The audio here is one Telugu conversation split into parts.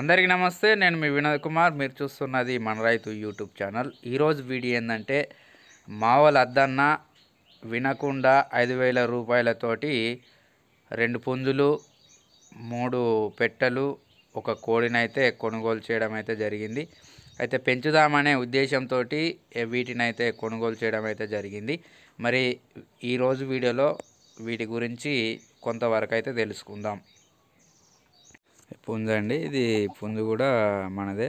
అందరికీ నమస్తే నేను మీ వినోద్ కుమార్ మీరు చూస్తున్నది మన రైతు యూట్యూబ్ ఛానల్ ఈరోజు వీడియో ఏంటంటే మావల అద్దన్న వినకుండా ఐదు వేల రూపాయలతోటి రెండు పుంజులు మూడు పెట్టెలు ఒక కోడినైతే కొనుగోలు చేయడం అయితే జరిగింది అయితే పెంచుదామనే ఉద్దేశంతో వీటినైతే కొనుగోలు చేయడం అయితే జరిగింది మరి ఈరోజు వీడియోలో వీటి గురించి కొంతవరకు అయితే తెలుసుకుందాం పుంజు అండి ఇది పుంజు కూడా మనదే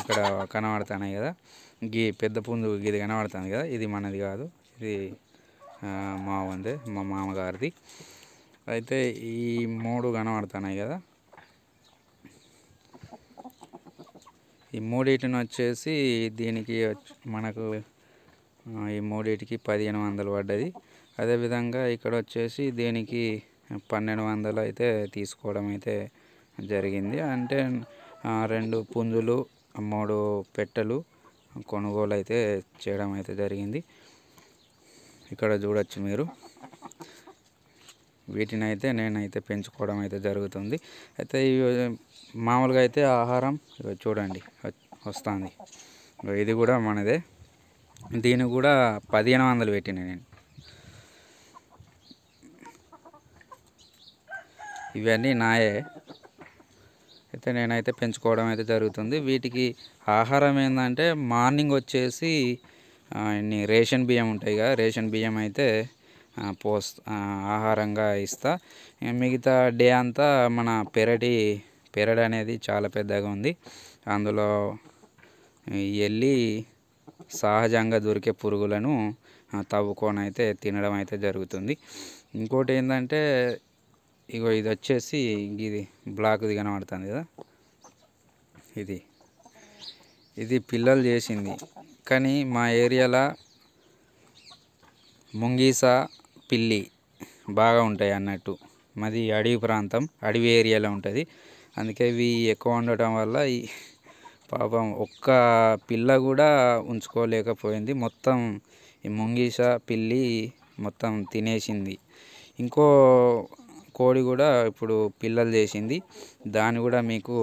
ఇక్కడ కనబడుతున్నాయి కదా గీ పెద్ద పుంజు గిది కనబడుతుంది కదా ఇది మనది కాదు ఇది మా వందే మా మామగారిది అయితే ఈ మూడు కనబడుతున్నాయి కదా ఈ మూడింటిని వచ్చేసి దీనికి మనకు ఈ మూడింటికి పదిహేను వందలు పడ్డది అదేవిధంగా ఇక్కడ వచ్చేసి దీనికి పన్నెండు వందలు అయితే తీసుకోవడం అయితే జరిగింది అంటే రెండు పుంజులు మూడు పెట్టెలు కొనుగోలు అయితే చేయడం అయితే జరిగింది ఇక్కడ చూడొచ్చు మీరు వీటిని అయితే నేనైతే పెంచుకోవడం అయితే జరుగుతుంది అయితే ఇవి మామూలుగా అయితే ఆహారం చూడండి వస్తుంది ఇది కూడా మనదే దీని కూడా పదిహేను వందలు పెట్టిన నేను ఇవన్నీ నాయే అయితే నేనైతే పెంచుకోవడం అయితే జరుగుతుంది వీటికి ఆహారం ఏంటంటే మార్నింగ్ వచ్చేసి ఇన్ని రేషన్ బియ్యం ఉంటాయి కదా రేషన్ బియ్యం అయితే పోస్ ఆహారంగా ఇస్తా మిగతా డే అంతా మన పెరటి పెరడు అనేది చాలా పెద్దగా ఉంది అందులో వెళ్ళి సహజంగా దొరికే పురుగులను తవ్వుకొని అయితే తినడం అయితే జరుగుతుంది ఇంకోటి ఏంటంటే ఇగో ఇది వచ్చేసి ఇది బ్లాక్ది కనబడుతుంది కదా ఇది ఇది పిల్లలు చేసింది కానీ మా ఏరియాలో ముంగీస పిల్లి బాగా ఉంటాయి అన్నట్టు మాది అడవి ప్రాంతం అడవి ఏరియాలో ఉంటుంది అందుకే ఇవి ఎక్కువ ఉండటం వల్ల ఈ పాపం ఒక్క పిల్ల కూడా ఉంచుకోలేకపోయింది మొత్తం ఈ ముంగీస పిల్లి మొత్తం తినేసింది ఇంకో కోడి కూడా ఇప్పుడు పిల్లలు చేసింది దాన్ని కూడా మీకు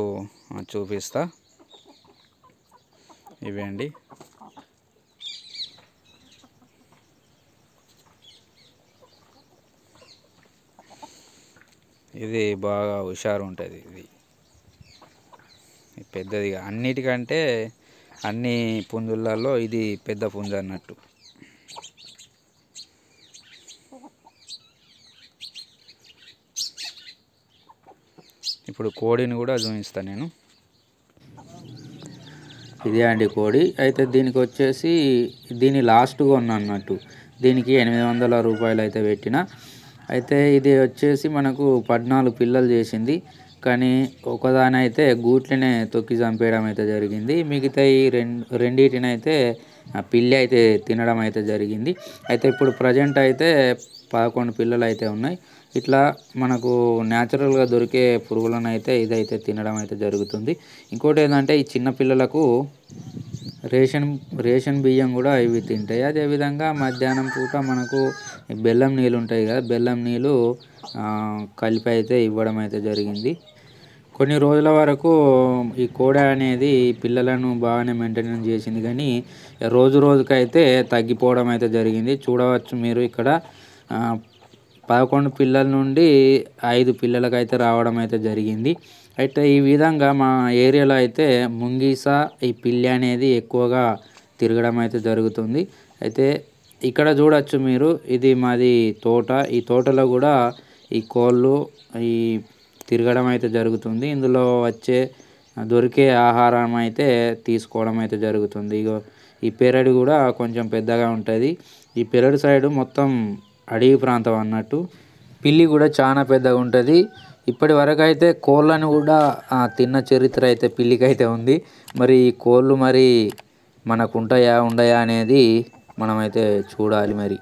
చూపిస్తా ఇవ్వండి ఇది బాగా హుషారు ఉంటుంది ఇది పెద్దదిగా అన్నిటికంటే అన్ని పుంజులలో ఇది పెద్ద పుంజు అన్నట్టు ఇప్పుడు కోడిని కూడా చూపిస్తాను నేను ఇదే అండి కోడి అయితే దీనికి వచ్చేసి దీని లాస్ట్గా ఉన్న అన్నట్టు దీనికి ఎనిమిది వందల రూపాయలు అయితే పెట్టిన అయితే ఇది వచ్చేసి మనకు పద్నాలుగు పిల్లలు చేసింది కానీ ఒకదాని అయితే గూట్లనే తొక్కి చంపేయడం అయితే జరిగింది మిగతా ఈ రెండు రెండింటినైతే పిల్లి అయితే తినడం అయితే జరిగింది అయితే ఇప్పుడు ప్రజెంట్ అయితే పదకొండు పిల్లలు అయితే ఉన్నాయి ఇట్లా మనకు న్యాచురల్గా దొరికే పురుగులను అయితే ఇదైతే తినడం అయితే జరుగుతుంది ఇంకోటి ఏంటంటే ఈ చిన్నపిల్లలకు రేషన్ రేషన్ బియ్యం కూడా ఇవి తింటాయి అదేవిధంగా మధ్యాహ్నం పూట మనకు బెల్లం నీళ్ళు ఉంటాయి కదా బెల్లం నీళ్ళు కలిపి అయితే ఇవ్వడం అయితే జరిగింది కొన్ని రోజుల వరకు ఈ కోడ అనేది పిల్లలను బాగానే మెయింటెనెన్స్ చేసింది కానీ రోజు రోజుకైతే తగ్గిపోవడం అయితే జరిగింది చూడవచ్చు మీరు ఇక్కడ పదకొండు పిల్లల నుండి ఐదు పిల్లలకు అయితే రావడం అయితే జరిగింది అయితే ఈ విధంగా మా ఏరియాలో అయితే ముంగీస ఈ పిల్లి అనేది ఎక్కువగా తిరగడం అయితే జరుగుతుంది అయితే ఇక్కడ చూడొచ్చు మీరు ఇది మాది తోట ఈ తోటలో కూడా ఈ కోళ్ళు ఈ తిరగడం అయితే జరుగుతుంది ఇందులో వచ్చే దొరికే ఆహారం అయితే తీసుకోవడం అయితే జరుగుతుంది ఇగో ఈ పెరడు కూడా కొంచెం పెద్దగా ఉంటుంది ఈ పెరడు సైడు మొత్తం అడవి ప్రాంతం అన్నట్టు పిల్లి కూడా చాలా పెద్దగా ఉంటుంది ఇప్పటి వరకు అయితే కోళ్ళని కూడా తిన్న చరిత్ర అయితే పిల్లికైతే ఉంది మరి ఈ కోళ్ళు మరి మనకు ఉంటాయా ఉండయా అనేది మనమైతే చూడాలి మరి